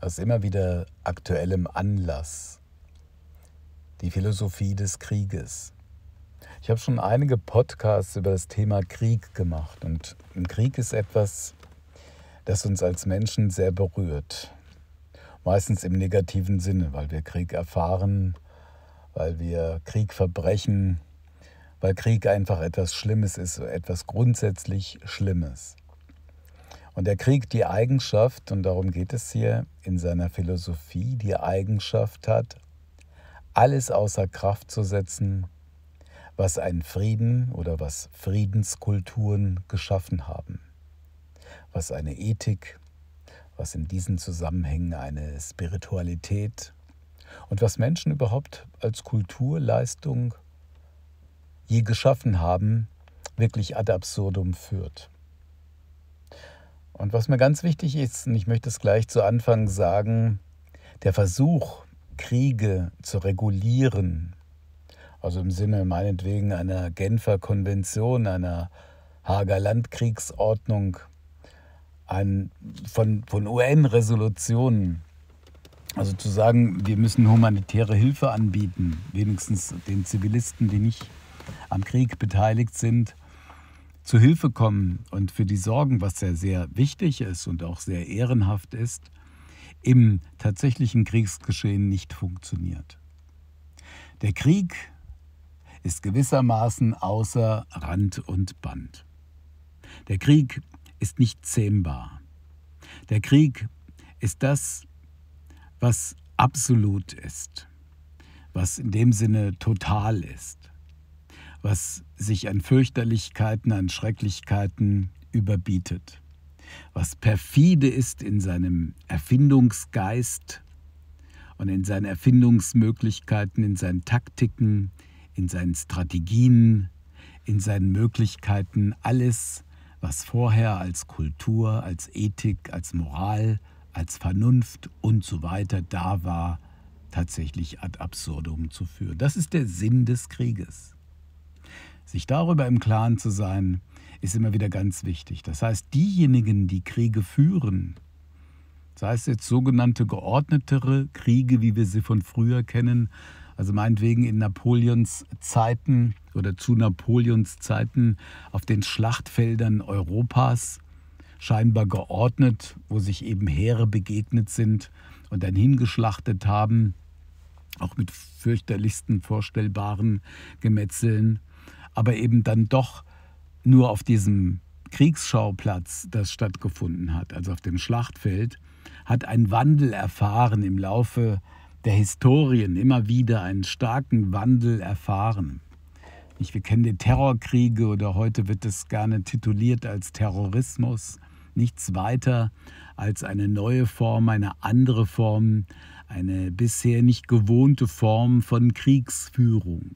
aus immer wieder aktuellem Anlass. Die Philosophie des Krieges. Ich habe schon einige Podcasts über das Thema Krieg gemacht und ein Krieg ist etwas, das uns als Menschen sehr berührt. Meistens im negativen Sinne, weil wir Krieg erfahren, weil wir Krieg verbrechen, weil Krieg einfach etwas Schlimmes ist, etwas grundsätzlich Schlimmes. Und der Krieg die Eigenschaft, und darum geht es hier in seiner Philosophie, die Eigenschaft hat, alles außer Kraft zu setzen, was einen Frieden oder was Friedenskulturen geschaffen haben, was eine Ethik, was in diesen Zusammenhängen eine Spiritualität und was Menschen überhaupt als Kulturleistung je geschaffen haben, wirklich ad absurdum führt. Und was mir ganz wichtig ist, und ich möchte es gleich zu Anfang sagen, der Versuch, Kriege zu regulieren, also im Sinne meinetwegen einer Genfer Konvention, einer Hager Landkriegsordnung, ein, von, von UN-Resolutionen, also zu sagen, wir müssen humanitäre Hilfe anbieten, wenigstens den Zivilisten, die nicht am Krieg beteiligt sind, zu Hilfe kommen und für die sorgen, was ja sehr wichtig ist und auch sehr ehrenhaft ist, im tatsächlichen Kriegsgeschehen nicht funktioniert. Der Krieg ist gewissermaßen außer Rand und Band. Der Krieg ist nicht zähmbar. Der Krieg ist das, was absolut ist, was in dem Sinne total ist was sich an Fürchterlichkeiten, an Schrecklichkeiten überbietet. Was perfide ist in seinem Erfindungsgeist und in seinen Erfindungsmöglichkeiten, in seinen Taktiken, in seinen Strategien, in seinen Möglichkeiten, alles, was vorher als Kultur, als Ethik, als Moral, als Vernunft und so weiter da war, tatsächlich ad absurdum zu führen. Das ist der Sinn des Krieges. Sich darüber im Klaren zu sein, ist immer wieder ganz wichtig. Das heißt, diejenigen, die Kriege führen, sei es jetzt sogenannte geordnetere Kriege, wie wir sie von früher kennen, also meinetwegen in Napoleons Zeiten oder zu Napoleons Zeiten auf den Schlachtfeldern Europas, scheinbar geordnet, wo sich eben Heere begegnet sind und dann hingeschlachtet haben, auch mit fürchterlichsten vorstellbaren Gemetzeln, aber eben dann doch nur auf diesem Kriegsschauplatz, das stattgefunden hat, also auf dem Schlachtfeld, hat ein Wandel erfahren im Laufe der Historien, immer wieder einen starken Wandel erfahren. Ich, wir kennen die Terrorkriege oder heute wird es gerne tituliert als Terrorismus. Nichts weiter als eine neue Form, eine andere Form eine bisher nicht gewohnte Form von Kriegsführung,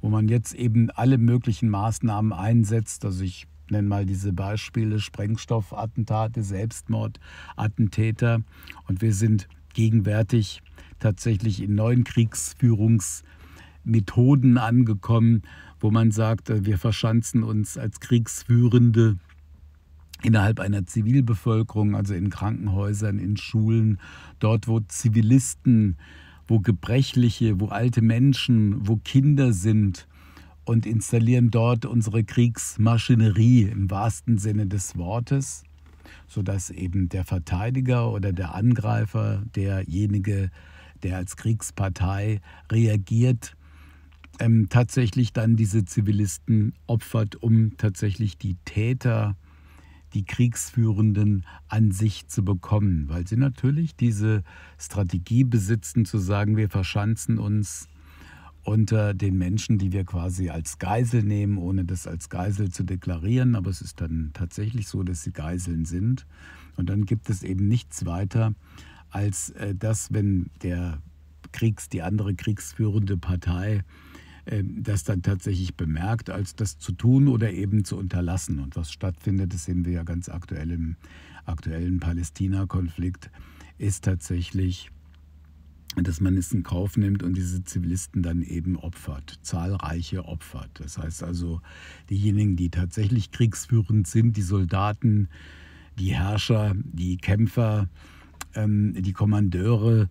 wo man jetzt eben alle möglichen Maßnahmen einsetzt. Also ich nenne mal diese Beispiele Sprengstoffattentate, Selbstmordattentäter. Und wir sind gegenwärtig tatsächlich in neuen Kriegsführungsmethoden angekommen, wo man sagt, äh, wir verschanzen uns als Kriegsführende innerhalb einer Zivilbevölkerung, also in Krankenhäusern, in Schulen, dort, wo Zivilisten, wo Gebrechliche, wo alte Menschen, wo Kinder sind und installieren dort unsere Kriegsmaschinerie im wahrsten Sinne des Wortes, sodass eben der Verteidiger oder der Angreifer, derjenige, der als Kriegspartei reagiert, ähm, tatsächlich dann diese Zivilisten opfert, um tatsächlich die Täter die Kriegsführenden an sich zu bekommen, weil sie natürlich diese Strategie besitzen, zu sagen, wir verschanzen uns unter den Menschen, die wir quasi als Geisel nehmen, ohne das als Geisel zu deklarieren. Aber es ist dann tatsächlich so, dass sie Geiseln sind. Und dann gibt es eben nichts weiter als äh, dass, wenn der Kriegs, die andere kriegsführende Partei ähm, das dann tatsächlich bemerkt, als das zu tun oder eben zu unterlassen. Und was stattfindet, das sehen wir ja ganz aktuell im aktuellen Palästina-Konflikt, ist tatsächlich, dass man es in Kauf nimmt und diese Zivilisten dann eben opfert, zahlreiche opfert. Das heißt also, diejenigen, die tatsächlich kriegsführend sind, die Soldaten, die Herrscher, die Kämpfer, ähm, die Kommandeure,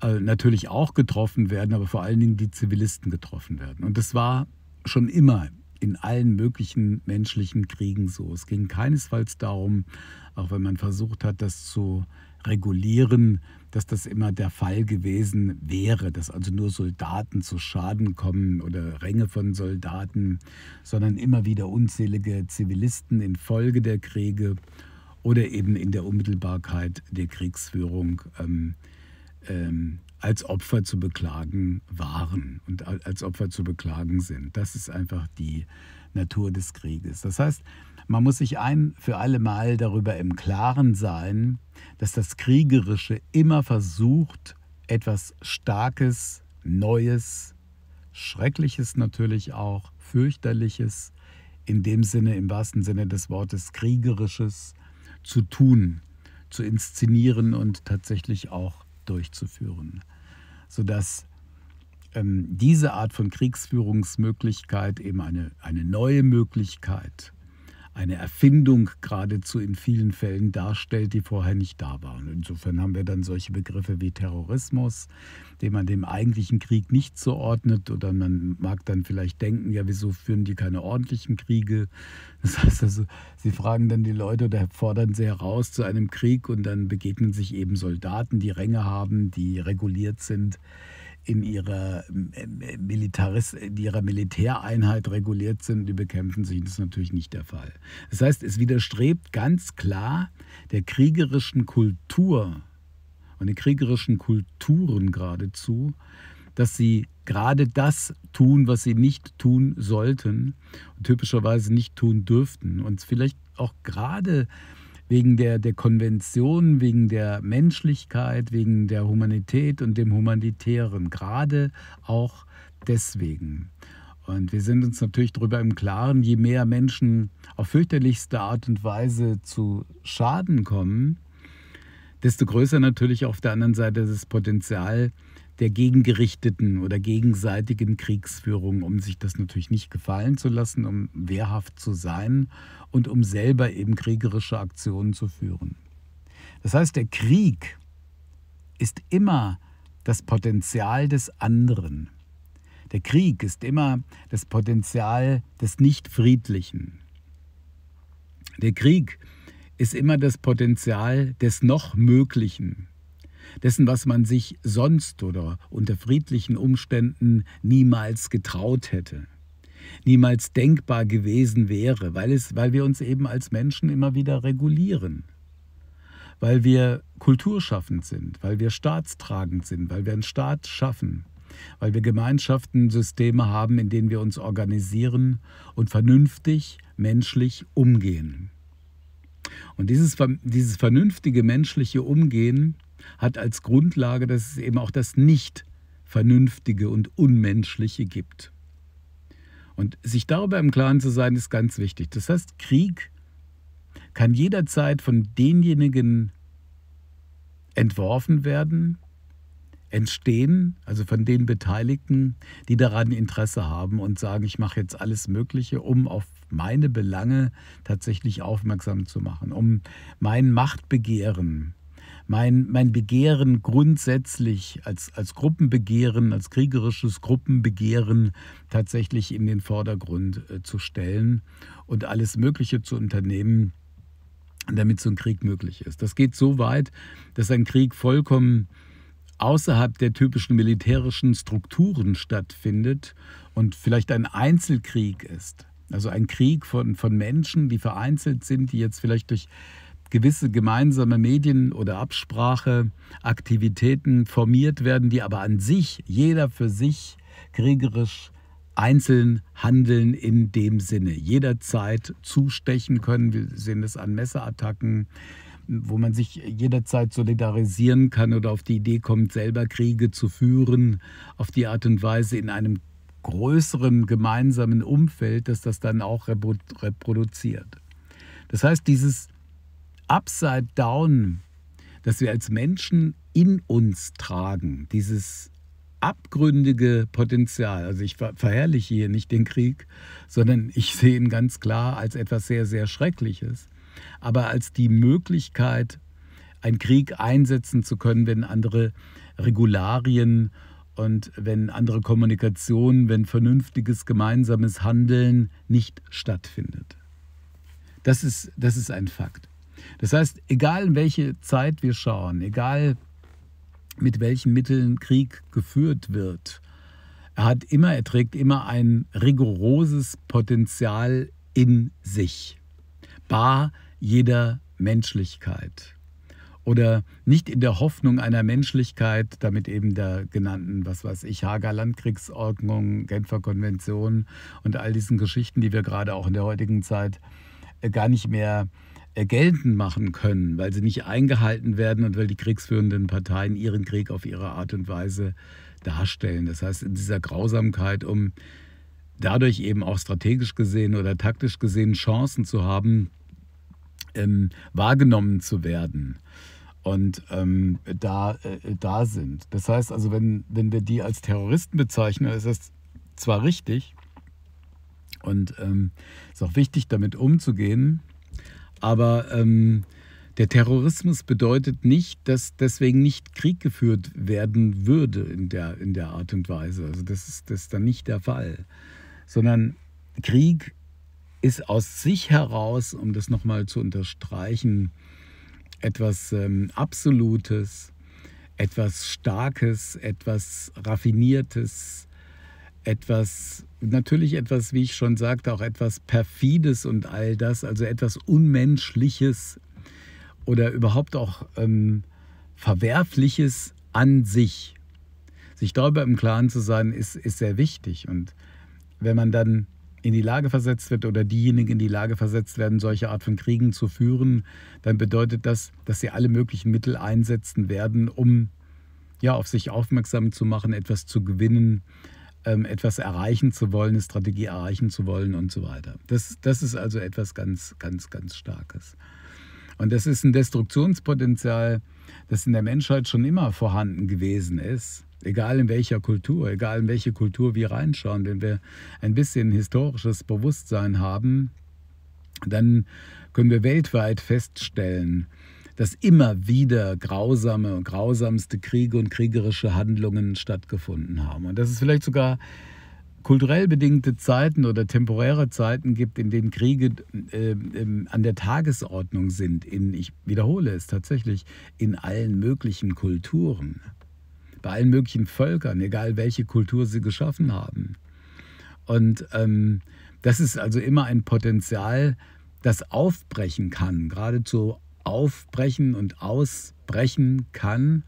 äh, natürlich auch getroffen werden, aber vor allen Dingen die Zivilisten getroffen werden. Und das war schon immer in allen möglichen menschlichen Kriegen so. Es ging keinesfalls darum, auch wenn man versucht hat, das zu regulieren, dass das immer der Fall gewesen wäre, dass also nur Soldaten zu Schaden kommen oder Ränge von Soldaten, sondern immer wieder unzählige Zivilisten infolge der Kriege oder eben in der Unmittelbarkeit der Kriegsführung ähm, ähm, als Opfer zu beklagen waren und als Opfer zu beklagen sind. Das ist einfach die Natur des Krieges. Das heißt, man muss sich ein für alle Mal darüber im Klaren sein, dass das Kriegerische immer versucht, etwas Starkes, Neues, Schreckliches natürlich auch, fürchterliches, in dem Sinne, im wahrsten Sinne des Wortes, kriegerisches zu tun, zu inszenieren und tatsächlich auch durchzuführen, sodass ähm, diese Art von Kriegsführungsmöglichkeit eben eine, eine neue Möglichkeit eine Erfindung geradezu in vielen Fällen darstellt, die vorher nicht da waren. Insofern haben wir dann solche Begriffe wie Terrorismus, den man dem eigentlichen Krieg nicht zuordnet oder man mag dann vielleicht denken, ja, wieso führen die keine ordentlichen Kriege? Das heißt also, sie fragen dann die Leute oder fordern sie heraus zu einem Krieg und dann begegnen sich eben Soldaten, die Ränge haben, die reguliert sind in ihrer, ähm, ähm, Militaris, in ihrer Militäreinheit reguliert sind, die bekämpfen sich. Das ist natürlich nicht der Fall. Das heißt, es widerstrebt ganz klar der kriegerischen Kultur und den kriegerischen Kulturen geradezu, dass sie gerade das tun, was sie nicht tun sollten und typischerweise nicht tun dürften. Und vielleicht auch gerade wegen der, der Konvention, wegen der Menschlichkeit, wegen der Humanität und dem Humanitären, gerade auch deswegen. Und wir sind uns natürlich darüber im Klaren, je mehr Menschen auf fürchterlichste Art und Weise zu Schaden kommen, desto größer natürlich auf der anderen Seite das Potenzial, der gegengerichteten oder gegenseitigen Kriegsführung, um sich das natürlich nicht gefallen zu lassen, um wehrhaft zu sein und um selber eben kriegerische Aktionen zu führen. Das heißt, der Krieg ist immer das Potenzial des anderen. Der Krieg ist immer das Potenzial des Nichtfriedlichen. Der Krieg ist immer das Potenzial des noch Möglichen dessen, was man sich sonst oder unter friedlichen Umständen niemals getraut hätte, niemals denkbar gewesen wäre, weil, es, weil wir uns eben als Menschen immer wieder regulieren, weil wir kulturschaffend sind, weil wir staatstragend sind, weil wir einen Staat schaffen, weil wir Gemeinschaften, Systeme haben, in denen wir uns organisieren und vernünftig, menschlich umgehen. Und dieses, dieses vernünftige menschliche Umgehen hat als Grundlage, dass es eben auch das nicht Vernünftige und Unmenschliche gibt. Und sich darüber im Klaren zu sein, ist ganz wichtig. Das heißt, Krieg kann jederzeit von denjenigen entworfen werden, entstehen, also von den Beteiligten, die daran Interesse haben und sagen, ich mache jetzt alles Mögliche, um auf meine Belange tatsächlich aufmerksam zu machen, um mein Machtbegehren mein, mein Begehren grundsätzlich als, als Gruppenbegehren, als kriegerisches Gruppenbegehren tatsächlich in den Vordergrund äh, zu stellen und alles Mögliche zu unternehmen, damit so ein Krieg möglich ist. Das geht so weit, dass ein Krieg vollkommen außerhalb der typischen militärischen Strukturen stattfindet und vielleicht ein Einzelkrieg ist. Also ein Krieg von, von Menschen, die vereinzelt sind, die jetzt vielleicht durch gewisse gemeinsame Medien- oder Absprache, Aktivitäten formiert werden, die aber an sich jeder für sich kriegerisch einzeln handeln in dem Sinne. Jederzeit zustechen können. Wir sehen das an Messerattacken, wo man sich jederzeit solidarisieren kann oder auf die Idee kommt, selber Kriege zu führen, auf die Art und Weise in einem größeren gemeinsamen Umfeld, dass das dann auch reproduziert. Das heißt, dieses Upside Down, das wir als Menschen in uns tragen, dieses abgründige Potenzial. Also ich verherrliche hier nicht den Krieg, sondern ich sehe ihn ganz klar als etwas sehr, sehr Schreckliches, aber als die Möglichkeit, einen Krieg einsetzen zu können, wenn andere Regularien und wenn andere Kommunikation, wenn vernünftiges gemeinsames Handeln nicht stattfindet. Das ist, das ist ein Fakt. Das heißt, egal in welche Zeit wir schauen, egal mit welchen Mitteln Krieg geführt wird, er hat immer, er trägt immer ein rigoroses Potenzial in sich, bar jeder Menschlichkeit. Oder nicht in der Hoffnung einer Menschlichkeit, damit eben der genannten, was weiß ich, Hager Landkriegsordnung, Genfer Konvention und all diesen Geschichten, die wir gerade auch in der heutigen Zeit äh, gar nicht mehr äh, geltend machen können, weil sie nicht eingehalten werden und weil die kriegsführenden Parteien ihren Krieg auf ihre Art und Weise darstellen. Das heißt, in dieser Grausamkeit, um dadurch eben auch strategisch gesehen oder taktisch gesehen Chancen zu haben, ähm, wahrgenommen zu werden und ähm, da, äh, da sind. Das heißt also, wenn, wenn wir die als Terroristen bezeichnen, ist das zwar richtig und ähm, ist auch wichtig, damit umzugehen, aber ähm, der Terrorismus bedeutet nicht, dass deswegen nicht Krieg geführt werden würde in der, in der Art und Weise. Also das ist, das ist dann nicht der Fall. Sondern Krieg ist aus sich heraus, um das nochmal zu unterstreichen, etwas ähm, Absolutes, etwas Starkes, etwas Raffiniertes, etwas, natürlich etwas, wie ich schon sagte, auch etwas Perfides und all das, also etwas Unmenschliches oder überhaupt auch ähm, Verwerfliches an sich. Sich darüber im Klaren zu sein, ist, ist sehr wichtig. Und wenn man dann in die Lage versetzt wird oder diejenigen in die Lage versetzt werden, solche Art von Kriegen zu führen, dann bedeutet das, dass sie alle möglichen Mittel einsetzen werden, um ja, auf sich aufmerksam zu machen, etwas zu gewinnen, ähm, etwas erreichen zu wollen, eine Strategie erreichen zu wollen und so weiter. Das, das ist also etwas ganz, ganz, ganz Starkes. Und das ist ein Destruktionspotenzial, das in der Menschheit schon immer vorhanden gewesen ist. Egal in welcher Kultur, egal in welche Kultur wir reinschauen, wenn wir ein bisschen historisches Bewusstsein haben, dann können wir weltweit feststellen, dass immer wieder grausame und grausamste Kriege und kriegerische Handlungen stattgefunden haben. Und dass es vielleicht sogar kulturell bedingte Zeiten oder temporäre Zeiten gibt, in denen Kriege äh, äh, an der Tagesordnung sind, in, ich wiederhole es tatsächlich, in allen möglichen Kulturen, bei allen möglichen Völkern, egal welche Kultur sie geschaffen haben. Und ähm, das ist also immer ein Potenzial, das aufbrechen kann, geradezu aufbrechen und ausbrechen kann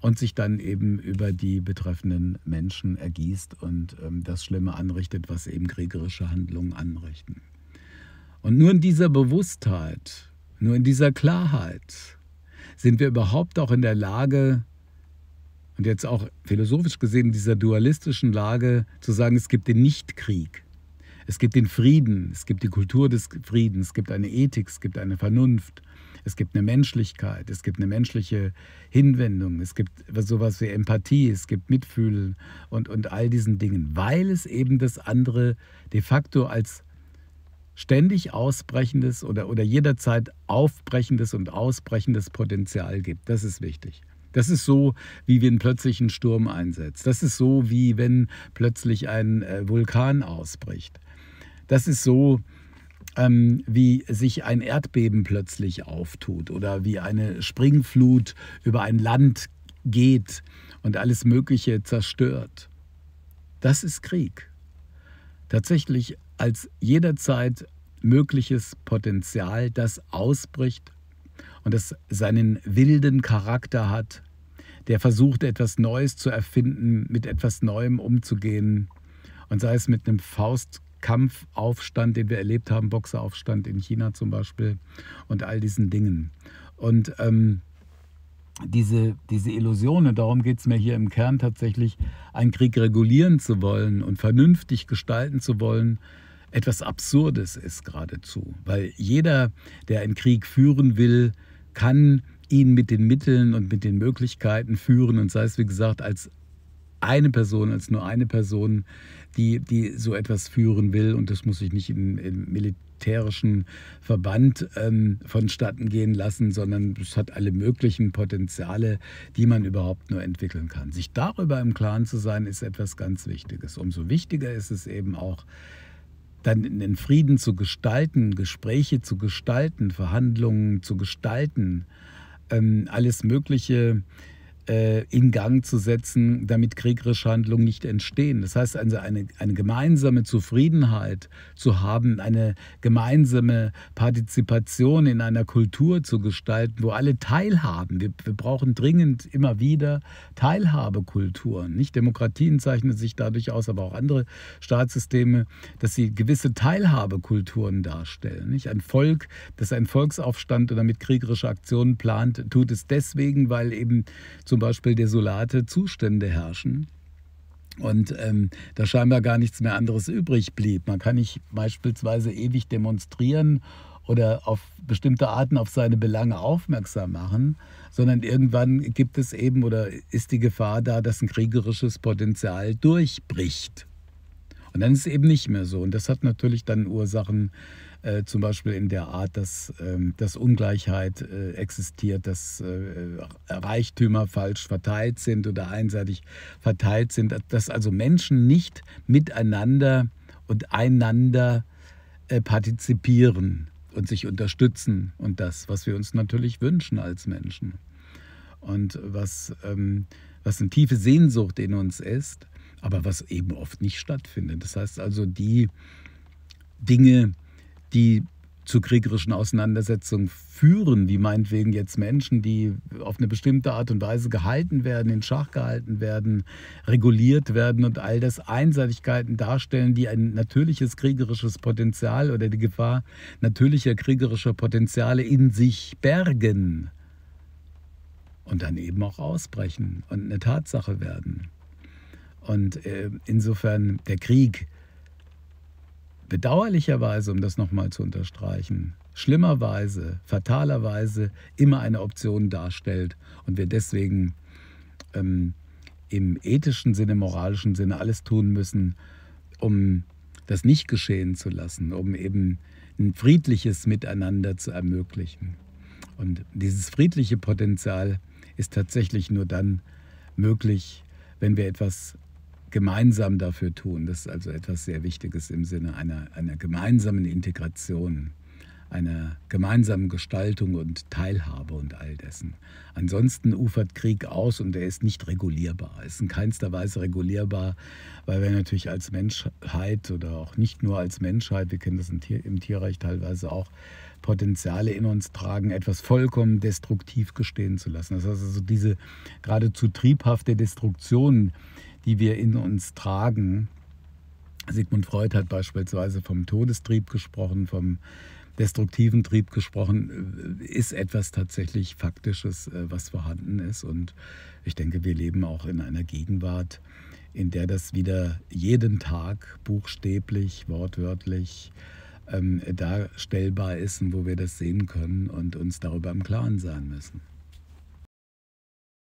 und sich dann eben über die betreffenden Menschen ergießt und ähm, das Schlimme anrichtet, was eben kriegerische Handlungen anrichten. Und nur in dieser Bewusstheit, nur in dieser Klarheit sind wir überhaupt auch in der Lage, und jetzt auch philosophisch gesehen in dieser dualistischen Lage, zu sagen, es gibt den Nichtkrieg, es gibt den Frieden, es gibt die Kultur des Friedens, es gibt eine Ethik, es gibt eine Vernunft es gibt eine Menschlichkeit, es gibt eine menschliche Hinwendung, es gibt sowas wie Empathie, es gibt Mitfühlen und, und all diesen Dingen, weil es eben das andere de facto als ständig ausbrechendes oder, oder jederzeit aufbrechendes und ausbrechendes Potenzial gibt. Das ist wichtig. Das ist so, wie wenn plötzlich ein Sturm einsetzt. Das ist so, wie wenn plötzlich ein äh, Vulkan ausbricht. Das ist so, ähm, wie sich ein Erdbeben plötzlich auftut oder wie eine Springflut über ein Land geht und alles Mögliche zerstört. Das ist Krieg. Tatsächlich als jederzeit mögliches Potenzial, das ausbricht und das seinen wilden Charakter hat, der versucht, etwas Neues zu erfinden, mit etwas Neuem umzugehen. Und sei es mit einem Faust, Kampfaufstand, den wir erlebt haben, Boxeraufstand in China zum Beispiel und all diesen Dingen. Und ähm, diese, diese Illusion, darum geht es mir hier im Kern tatsächlich, einen Krieg regulieren zu wollen und vernünftig gestalten zu wollen, etwas Absurdes ist geradezu. Weil jeder, der einen Krieg führen will, kann ihn mit den Mitteln und mit den Möglichkeiten führen und sei es wie gesagt als eine Person, als nur eine Person, die, die so etwas führen will. Und das muss sich nicht im, im militärischen Verband ähm, vonstatten gehen lassen, sondern es hat alle möglichen Potenziale, die man überhaupt nur entwickeln kann. Sich darüber im Klaren zu sein, ist etwas ganz Wichtiges. Umso wichtiger ist es eben auch, dann in den Frieden zu gestalten, Gespräche zu gestalten, Verhandlungen zu gestalten, ähm, alles Mögliche äh, in Gang zu setzen, damit kriegerische Handlungen nicht entstehen. Das heißt also eine, eine gemeinsame Zufriedenheit zu haben, eine gemeinsame Partizipation in einer Kultur zu gestalten, wo alle teilhaben. Wir, wir brauchen dringend immer wieder Teilhabekulturen. Nicht? Demokratien zeichnen sich dadurch aus, aber auch andere Staatssysteme, dass sie gewisse Teilhabekulturen darstellen. Nicht? Ein Volk, das einen Volksaufstand oder mit kriegerische Aktionen plant, tut es deswegen, weil eben zu zum Beispiel desolate Zustände herrschen und ähm, da scheinbar gar nichts mehr anderes übrig blieb. Man kann nicht beispielsweise ewig demonstrieren oder auf bestimmte Arten auf seine Belange aufmerksam machen, sondern irgendwann gibt es eben oder ist die Gefahr da, dass ein kriegerisches Potenzial durchbricht. Und dann ist es eben nicht mehr so. Und das hat natürlich dann Ursachen, äh, zum Beispiel in der Art, dass, äh, dass Ungleichheit äh, existiert, dass äh, Reichtümer falsch verteilt sind oder einseitig verteilt sind, dass also Menschen nicht miteinander und einander äh, partizipieren und sich unterstützen und das, was wir uns natürlich wünschen als Menschen und was, ähm, was eine tiefe Sehnsucht in uns ist, aber was eben oft nicht stattfindet. Das heißt also, die Dinge, die zu kriegerischen Auseinandersetzungen führen, wie meinetwegen jetzt Menschen, die auf eine bestimmte Art und Weise gehalten werden, in Schach gehalten werden, reguliert werden und all das Einseitigkeiten darstellen, die ein natürliches kriegerisches Potenzial oder die Gefahr natürlicher kriegerischer Potenziale in sich bergen und dann eben auch ausbrechen und eine Tatsache werden. Und äh, insofern der Krieg, bedauerlicherweise, um das nochmal zu unterstreichen, schlimmerweise, fatalerweise immer eine Option darstellt und wir deswegen ähm, im ethischen Sinne, moralischen Sinne alles tun müssen, um das nicht geschehen zu lassen, um eben ein friedliches Miteinander zu ermöglichen. Und dieses friedliche Potenzial ist tatsächlich nur dann möglich, wenn wir etwas gemeinsam dafür tun. Das ist also etwas sehr Wichtiges im Sinne einer, einer gemeinsamen Integration, einer gemeinsamen Gestaltung und Teilhabe und all dessen. Ansonsten ufert Krieg aus und er ist nicht regulierbar. Er ist in keinster Weise regulierbar, weil wir natürlich als Menschheit oder auch nicht nur als Menschheit, wir kennen das im, Tier, im Tierreich teilweise auch, Potenziale in uns tragen, etwas vollkommen destruktiv gestehen zu lassen. Das heißt also diese geradezu triebhafte Destruktion, die wir in uns tragen. Sigmund Freud hat beispielsweise vom Todestrieb gesprochen, vom destruktiven Trieb gesprochen, ist etwas tatsächlich Faktisches, äh, was vorhanden ist. Und ich denke, wir leben auch in einer Gegenwart, in der das wieder jeden Tag buchstäblich, wortwörtlich ähm, darstellbar ist und wo wir das sehen können und uns darüber im Klaren sein müssen.